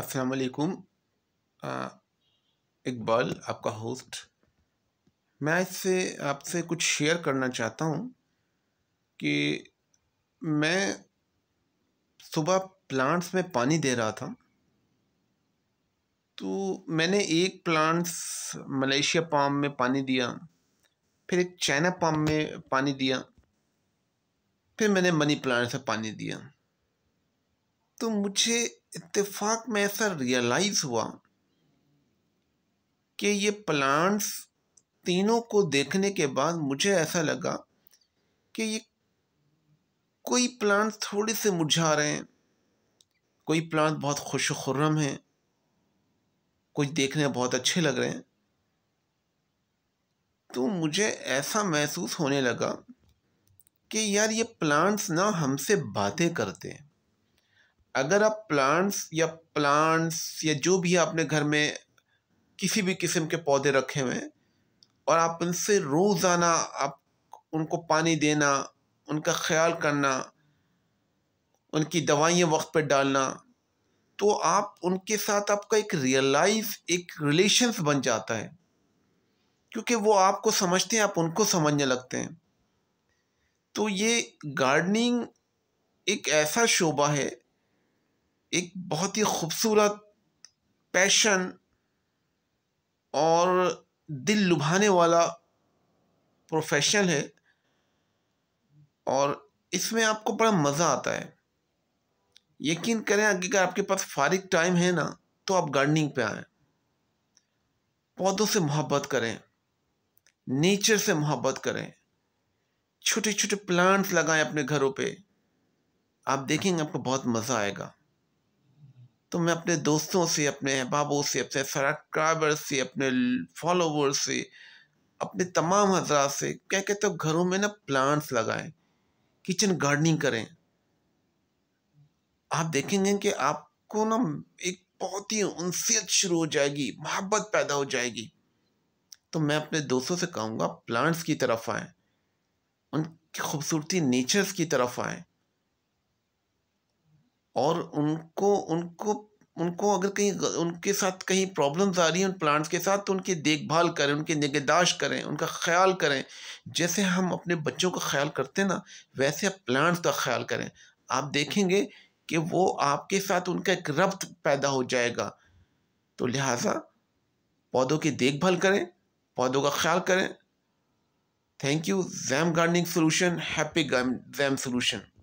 असलकुम इकबाल आपका होस्ट मैं इससे आपसे कुछ शेयर करना चाहता हूँ कि मैं सुबह प्लांट्स में पानी दे रहा था तो मैंने एक प्लांट्स मलेशिया पाम में पानी दिया फिर एक चाइना पाम में पानी दिया फिर मैंने मनी प्लांट से पानी दिया तो मुझे इत्तेफाक में ऐसा रियलाइज़ हुआ कि ये प्लांट्स तीनों को देखने के बाद मुझे ऐसा लगा कि ये कोई प्लांट्स थोड़े से मुझा रहे हैं कोई प्लांट बहुत खुश खुर्रम है कुछ देखने बहुत अच्छे लग रहे हैं तो मुझे ऐसा महसूस होने लगा कि यार ये प्लांट्स ना हमसे बातें करते हैं अगर आप प्लांट्स या प्लांट्स या जो भी आपने घर में किसी भी किस्म के पौधे रखे हुए हैं और आप उनसे रोज़ाना आप उनको पानी देना उनका ख्याल करना उनकी दवाइयाँ वक्त पर डालना तो आप उनके साथ आपका एक रियल लाइफ एक रिलेशन्स बन जाता है क्योंकि वो आपको समझते हैं आप उनको समझने लगते हैं तो ये गार्डनिंग एक ऐसा शोबा है एक बहुत ही खूबसूरत पैशन और दिल लुभाने वाला प्रोफेशन है और इसमें आपको बड़ा मज़ा आता है यकीन करें अगर आपके पास फारिग टाइम है ना तो आप गार्डनिंग पे आएँ पौधों से मोहब्बत करें नेचर से मोहब्बत करें छोटे छोटे प्लांट्स लगाएं अपने घरों पे आप देखेंगे आपको बहुत मज़ा आएगा तो मैं अपने दोस्तों से अपने अहबाबों से अपने सब्सक्राइबर्स से अपने फॉलोवर्स से अपने तमाम हजरात से क्या कहते तो घरों में ना प्लांट्स लगाएं किचन गार्डनिंग करें आप देखेंगे कि आपको ना एक बहुत ही उनसीत शुरू हो जाएगी मोहब्बत पैदा हो जाएगी तो मैं अपने दोस्तों से कहूँगा प्लांट्स की तरफ आएँ उनकी खूबसूरती नेचर्स की तरफ आएँ और उनको उनको उनको अगर कहीं उनके साथ कहीं प्रॉब्लम्स आ रही हैं उन प्लांट्स के साथ तो उनकी देखभाल करें उनकी निगहदाश्त करें उनका ख्याल करें जैसे हम अपने बच्चों का ख्याल करते हैं ना वैसे आप प्लांट्स का ख्याल करें आप देखेंगे कि वो आपके साथ उनका एक रब्त पैदा हो जाएगा तो लिहाजा पौधों की देखभाल करें पौधों का ख्याल करें thank you jam gardening solution happy jam solution